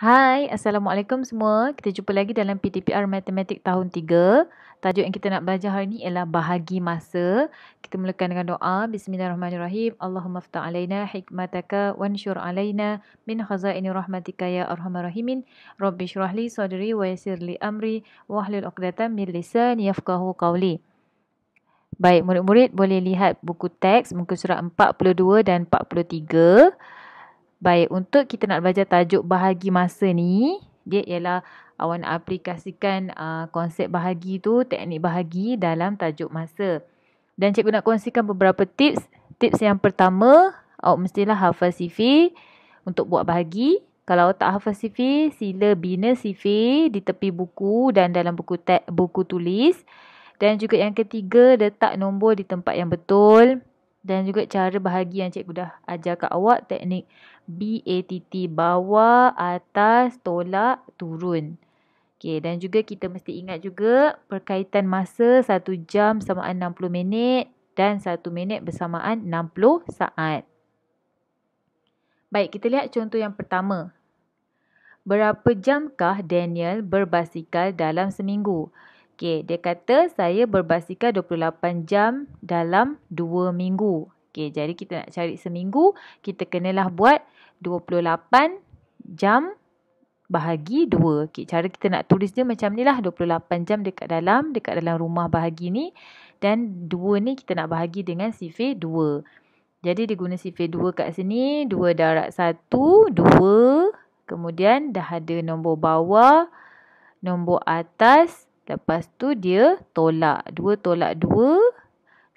Hai, Assalamualaikum semua. Kita jumpa lagi dalam PTPR Matematik tahun 3. Tajuk yang kita nak belajar hari ini ialah bahagi masa. Kita mulakan dengan doa. Bismillahirrahmanirrahim. Allahumma fta' alaina wa wanshur alaina min khazaini rahmatika ya arhamar rahimin. Rabbi syurahli sadri wa yasirli amri wa ahlil uqdatan min lisan yafqahu qawli. Baik, murid-murid boleh lihat buku teks muka surat 42 dan 43. Baik, untuk kita nak belajar tajuk bahagi masa ni, dia ialah uh, awak nak aplikasikan uh, konsep bahagi tu, teknik bahagi dalam tajuk masa. Dan cikgu nak kongsikan beberapa tips. Tips yang pertama, awak mestilah hafal CV untuk buat bahagi. Kalau awak tak hafal CV, sila bina CV di tepi buku dan dalam buku te- buku tulis. Dan juga yang ketiga, letak nombor di tempat yang betul. Dan juga cara bahagi yang cikgu dah ajar kat awak, teknik B, A, T, T, bawah atas tolak turun. Okey dan juga kita mesti ingat juga perkaitan masa 1 jam bersamaan 60 minit dan 1 minit bersamaan 60 saat. Baik, kita lihat contoh yang pertama. Berapa jamkah Daniel berbasikal dalam seminggu? Okey, dia kata saya berbasikal 28 jam dalam 2 minggu. Okay, jadi kita nak cari seminggu, kita kenalah buat 28 jam bahagi 2. Okey, cara kita nak tulis dia macam ni lah. 28 jam dekat dalam, dekat dalam rumah bahagi ni. Dan 2 ni kita nak bahagi dengan sifir 2. Jadi dia guna sifir 2 kat sini. 2 darat 1, 2. Kemudian dah ada nombor bawah, nombor atas. Lepas tu dia tolak. 2 tolak 2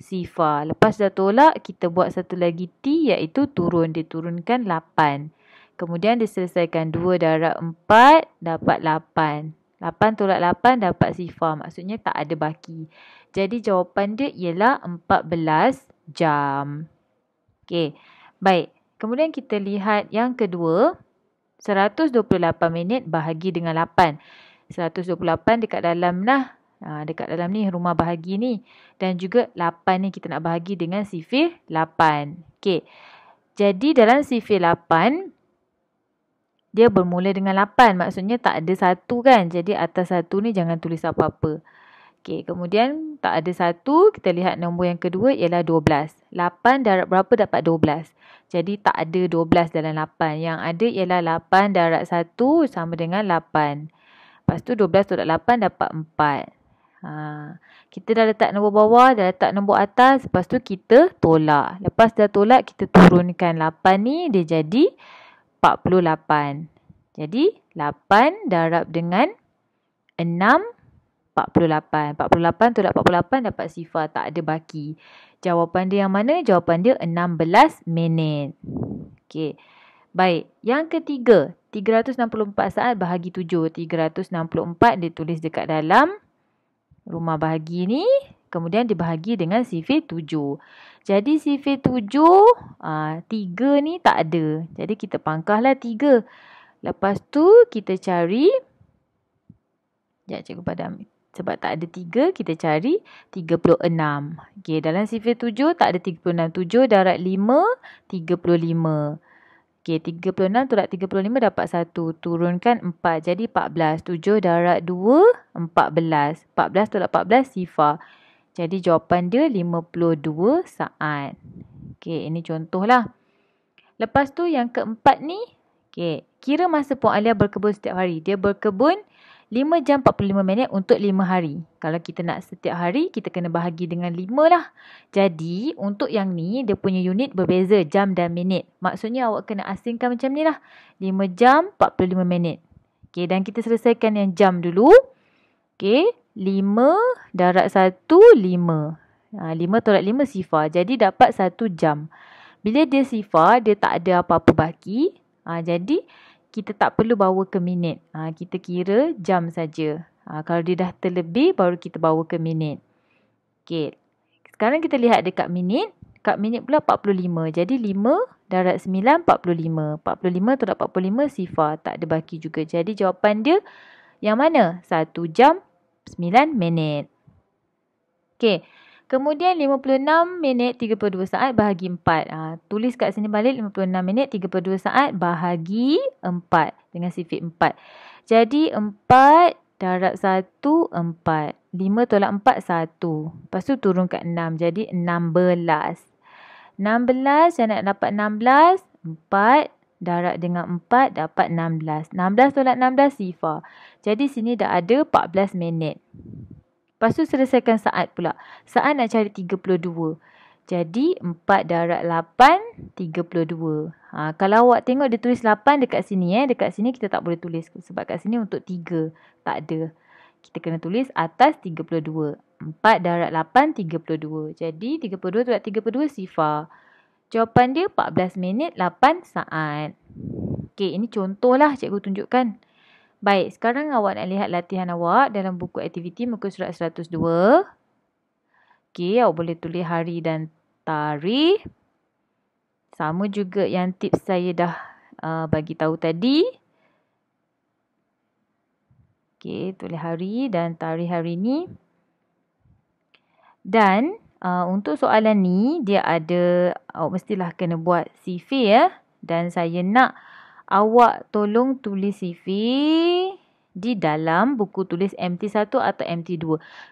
sifa. Lepas dah tolak, kita buat satu lagi T iaitu turun. Dia turunkan 8. Kemudian dia selesaikan 2 darab 4, dapat 8. 8 tolak 8 dapat sifa. Maksudnya tak ada baki. Jadi jawapan dia ialah 14 jam. Okay. baik. Kemudian kita lihat yang kedua. 128 minit bahagi dengan 8. 128 dekat dalam lah Ha, dekat dalam ni rumah bahagi ni dan juga 8 ni kita nak bahagi dengan sifir 8. Okey. Jadi dalam sifir 8 dia bermula dengan 8 maksudnya tak ada satu kan. Jadi atas satu ni jangan tulis apa-apa. Okey, kemudian tak ada satu, kita lihat nombor yang kedua ialah 12. 8 darab berapa dapat 12. Jadi tak ada 12 dalam 8. Yang ada ialah 8 darab 1 sama dengan 8. Lepas tu 12 tolak 8 dapat 4. Ha, kita dah letak nombor bawah, dah letak nombor atas, lepas tu kita tolak. Lepas dah tolak, kita turunkan 8 ni, dia jadi 48. Jadi, 8 darab dengan 6, 48. 48 tolak 48 dapat sifar, tak ada baki. Jawapan dia yang mana? Jawapan dia 16 minit. Okey. Baik, yang ketiga, 364 saat bahagi 7, 364 dia tulis dekat dalam rumah bahagi ni kemudian dibahagi dengan sifir 7. Jadi sifir 7 3 ah, ni tak ada. Jadi kita pangkahlah 3. Lepas tu kita cari Ya cikgu padam. Sebab tak ada 3, kita cari 36. Okey, dalam sifir 7 tak ada 36. 7 darat 5, 35. Okey, 36 tolak 35 dapat 1. Turunkan 4. Jadi 14. 7 darat 2, 14. 14 tolak 14, sifar. Jadi jawapan dia 52 saat. Okey, ini contohlah. Lepas tu yang keempat ni. Okey, kira masa Puan Alia berkebun setiap hari. Dia berkebun 5 jam 45 minit untuk 5 hari. Kalau kita nak setiap hari, kita kena bahagi dengan 5 lah. Jadi, untuk yang ni, dia punya unit berbeza jam dan minit. Maksudnya, awak kena asingkan macam ni lah. 5 jam 45 minit. Okay, dan kita selesaikan yang jam dulu. Okay, 5 darat 1, 5. Ha, 5 tolak 5 sifar. Jadi, dapat 1 jam. Bila dia sifar, dia tak ada apa-apa baki. Ha, jadi, kita tak perlu bawa ke minit. Ha, kita kira jam saja. Ha, kalau dia dah terlebih, baru kita bawa ke minit. Okay. Sekarang kita lihat dekat minit. Dekat minit pula 45. Jadi 5 darat 9, 45. 45 tu 45 sifar. Tak ada baki juga. Jadi jawapan dia yang mana? 1 jam 9 minit. Okay. Kemudian 56 minit 32 saat bahagi 4. Ha, ah, tulis kat sini balik 56 minit 32 saat bahagi 4 dengan sifat 4. Jadi 4 darab 1, 4. 5 tolak 4, 1. Lepas tu turun kat 6. Jadi 16. 16, saya nak dapat 16. 4 darab dengan 4 dapat 16. 16 tolak 16 sifar. Jadi sini dah ada 14 minit. Lepas tu selesaikan saat pula. Saat nak cari 32. Jadi 4 darat 8, 32. Ha, kalau awak tengok dia tulis 8 dekat sini. Eh. Dekat sini kita tak boleh tulis. Sebab kat sini untuk 3. Tak ada. Kita kena tulis atas 32. 4 darat 8, 32. Jadi 32 tolak 32 sifar. Jawapan dia 14 minit 8 saat. Okey, ini contohlah cikgu tunjukkan. Baik, sekarang awak nak lihat latihan awak dalam buku aktiviti muka surat 102. Okey, awak boleh tulis hari dan tarikh. Sama juga yang tips saya dah uh, bagi tahu tadi. Okey, tulis hari dan tarikh hari ini. Dan uh, untuk soalan ni, dia ada, awak mestilah kena buat CV ya. Dan saya nak awak tolong tulis CV di dalam buku tulis MT1 atau MT2.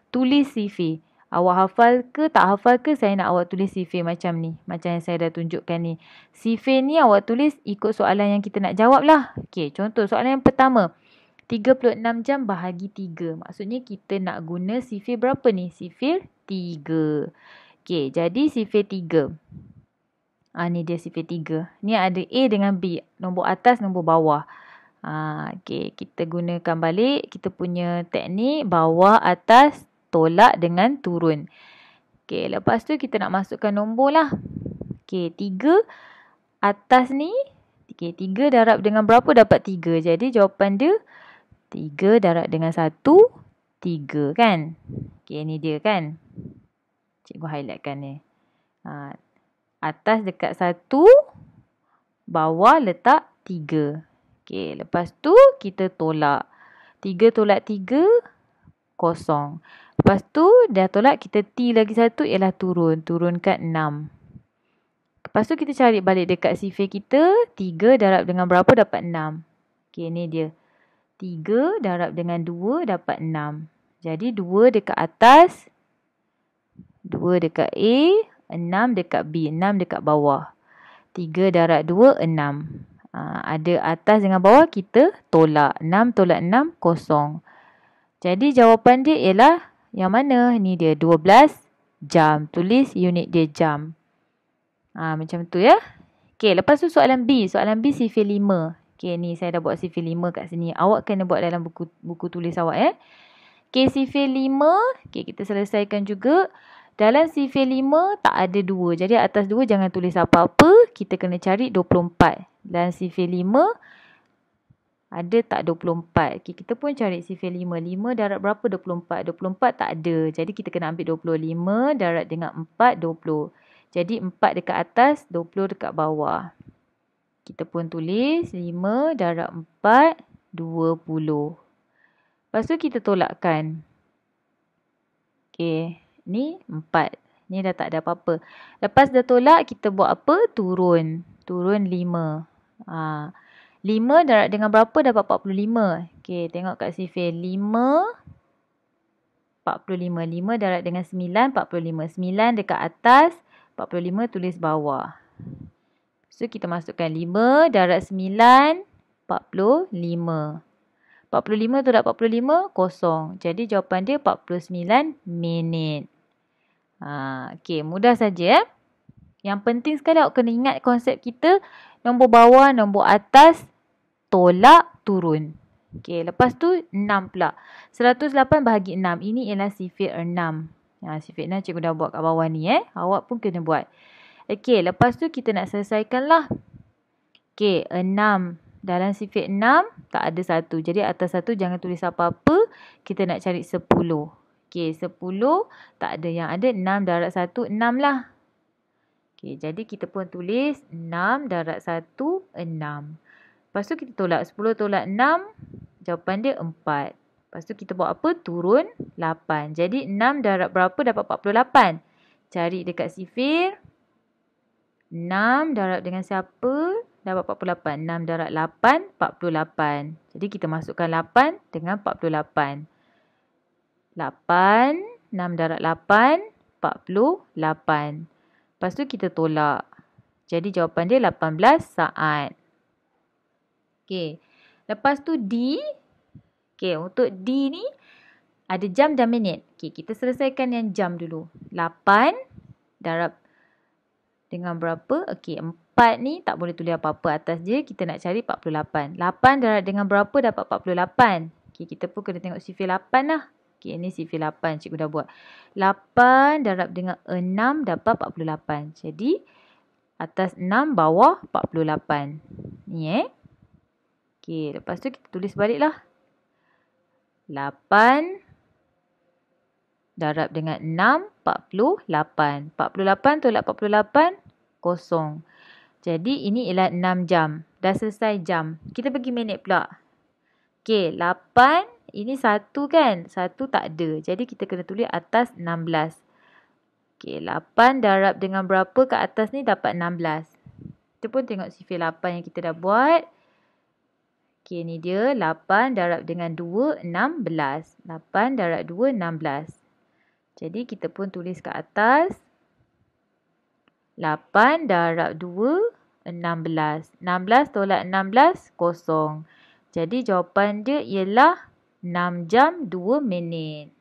Tulis CV. Awak hafal ke tak hafal ke saya nak awak tulis CV macam ni. Macam yang saya dah tunjukkan ni. CV ni awak tulis ikut soalan yang kita nak jawab lah. Okay, contoh soalan yang pertama. 36 jam bahagi 3. Maksudnya kita nak guna CV berapa ni? CV 3. Okay, jadi CV Ha, ni dia sifir tiga. Ni ada A dengan B. Nombor atas, nombor bawah. Ha, ah, okay, kita gunakan balik. Kita punya teknik bawah, atas, tolak dengan turun. Okay, lepas tu kita nak masukkan nombor lah. Okay, tiga. Atas ni, okay, tiga darab dengan berapa dapat tiga. Jadi jawapan dia, tiga darab dengan satu, tiga kan. Okay, ni dia kan. Cikgu highlightkan ni. Haa. Ah, Atas dekat satu, bawah letak tiga. Okey, lepas tu kita tolak. Tiga tolak tiga, kosong. Lepas tu dah tolak kita T lagi satu ialah turun. Turun kat enam. Lepas tu kita cari balik dekat sifir kita. Tiga darab dengan berapa dapat enam. Okey, ni dia. Tiga darab dengan dua dapat enam. Jadi dua dekat atas, dua dekat A, 6 dekat B, 6 dekat bawah. 3 darat 2, 6. Aa, ada atas dengan bawah, kita tolak. 6 tolak 6, kosong. Jadi jawapan dia ialah yang mana? Ni dia 12 jam. Tulis unit dia jam. Ha, macam tu ya. Okay, lepas tu soalan B. Soalan B sifir 5. Okay, ni saya dah buat sifir 5 kat sini. Awak kena buat dalam buku buku tulis awak ya. Okay, sifir 5. Okay, kita selesaikan juga. Dalam sifir lima, tak ada dua. Jadi atas dua jangan tulis apa-apa. Kita kena cari 24. Dalam sifir lima, ada tak 24? Okay, kita pun cari sifir 5. 5 darat berapa 24? 24 tak ada. Jadi kita kena ambil 25 darat dengan 4, 20. Jadi 4 dekat atas, 20 dekat bawah. Kita pun tulis 5 darat 4, 20. Lepas tu kita tolakkan. Okay. Ni empat. Ni dah tak ada apa-apa. Lepas dah tolak, kita buat apa? Turun. Turun lima. Ha. Lima darat dengan berapa dapat 45. Okey, tengok kat sifir. Lima. 45. 5 darat dengan 9, 45. 9 dekat atas, 45 tulis bawah. So, kita masukkan 5 darat 9, 45. 45 tolak 45, kosong. Jadi jawapan dia 49 minit. Ha, okay, mudah saja. Eh? Yang penting sekali awak kena ingat konsep kita. Nombor bawah, nombor atas, tolak, turun. Okay, lepas tu 6 pula. 108 bahagi 6. Ini ialah sifir 6. Ha, sifir 6 cikgu dah buat kat bawah ni. Eh? Awak pun kena buat. Okay, lepas tu kita nak selesaikanlah. Okay, 6 dalam sifit 6, tak ada 1. Jadi atas 1 jangan tulis apa-apa. Kita nak cari 10. Okey, 10 tak ada yang ada. 6 darab 1, 6 lah. Okey, jadi kita pun tulis 6 darab 1, 6. Lepas tu kita tolak 10 tolak 6, jawapan dia 4. Lepas tu kita buat apa? Turun 8. Jadi 6 darab berapa dapat 48. Cari dekat sifir. 6 darab dengan siapa? dapat 48. 6 darat 8, 48. Jadi kita masukkan 8 dengan 48. 8, 6 darat 8, 48. Lepas tu kita tolak. Jadi jawapan dia 18 saat. Okey. Lepas tu D. Okey, untuk D ni ada jam dan minit. Okey, kita selesaikan yang jam dulu. 8 darab dengan berapa? Okey, 4. 4 ni tak boleh tulis apa-apa atas dia. Kita nak cari 48. 8 darab dengan berapa dapat 48? Okay, kita pun kena tengok sifir 8 lah. Okay, ini sifir 8 cikgu dah buat. 8 darab dengan 6 dapat 48. Jadi, atas 6 bawah 48. Ni eh. Okay, lepas tu kita tulis balik lah. 8 darab dengan 6, 48. 48 tolak 48, kosong. Jadi ini ialah 6 jam. Dah selesai jam. Kita pergi minit pula. Okey, 8 ini 1 kan? 1 tak ada. Jadi kita kena tulis atas 16. Okey, 8 darab dengan berapa ke atas ni dapat 16. Kita pun tengok sifir 8 yang kita dah buat. Okey, ni dia 8 darab dengan 2 16. 8 darab 2 16. Jadi kita pun tulis ke atas 16. 8 darab 2, 16. 16 tolak 16, kosong. Jadi jawapan dia ialah 6 jam 2 minit.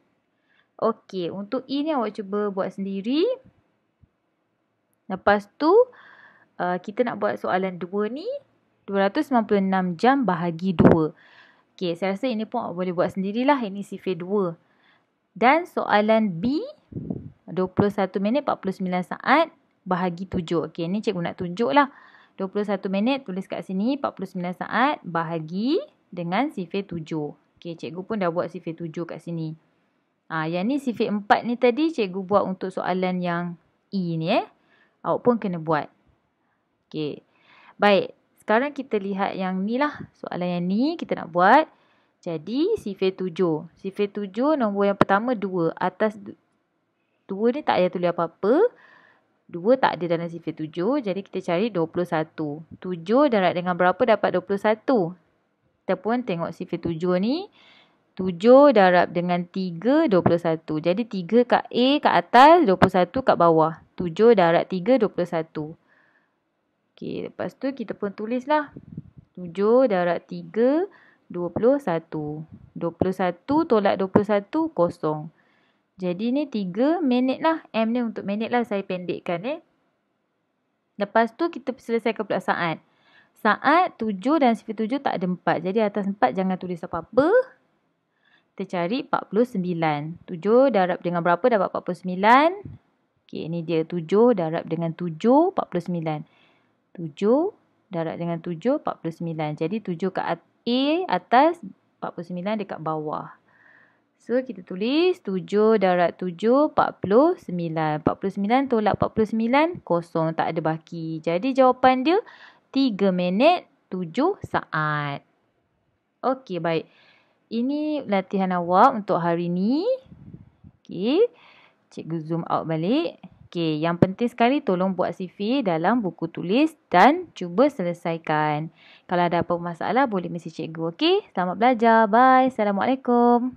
Okey, untuk E ni awak cuba buat sendiri. Lepas tu, uh, kita nak buat soalan 2 ni. 296 jam bahagi 2. Okey, saya rasa ini pun awak boleh buat sendirilah. Ini sifir 2. Dan soalan B, 21 minit 49 saat bahagi 7. Okey, ni cikgu nak tunjuk lah. 21 minit tulis kat sini 49 saat bahagi dengan sifir 7. Okey, cikgu pun dah buat sifir 7 kat sini. Ah, ha, yang ni sifir 4 ni tadi cikgu buat untuk soalan yang E ni eh. Awak pun kena buat. Okey. Baik, sekarang kita lihat yang ni lah. Soalan yang ni kita nak buat. Jadi sifir 7. Sifir 7 nombor yang pertama 2. Atas 2 ni tak payah tulis apa-apa. Dua tak ada dalam sifat tujuh. Jadi kita cari 21. Tujuh darat dengan berapa dapat 21? Kita pun tengok sifat tujuh ni. Tujuh darab dengan tiga, dua puluh satu. Jadi tiga kat A kat atas, dua puluh satu kat bawah. Tujuh darab tiga, dua puluh satu. Okey, lepas tu kita pun tulislah. Tujuh darab tiga, dua puluh satu. Dua puluh satu tolak dua puluh satu, kosong. Jadi ni 3 minit lah. M ni untuk minit lah saya pendekkan eh. Lepas tu kita selesaikan pula saat. Saat 7 dan sifir 7 tak ada 4. Jadi atas 4 jangan tulis apa-apa. Kita cari 49. 7 darab dengan berapa dapat 49. Okey ni dia 7 darab dengan 7 49. 7 darab dengan 7 49. Jadi 7 kat A atas 49 dekat bawah. So kita tulis 7 darat 7, 49. 49 tolak 49, kosong. Tak ada baki. Jadi jawapan dia 3 minit 7 saat. Okey, baik. Ini latihan awak untuk hari ni. Okey. Cikgu zoom out balik. Okey, yang penting sekali tolong buat CV dalam buku tulis dan cuba selesaikan. Kalau ada apa masalah boleh mesej cikgu, okey? Selamat belajar. Bye. Assalamualaikum.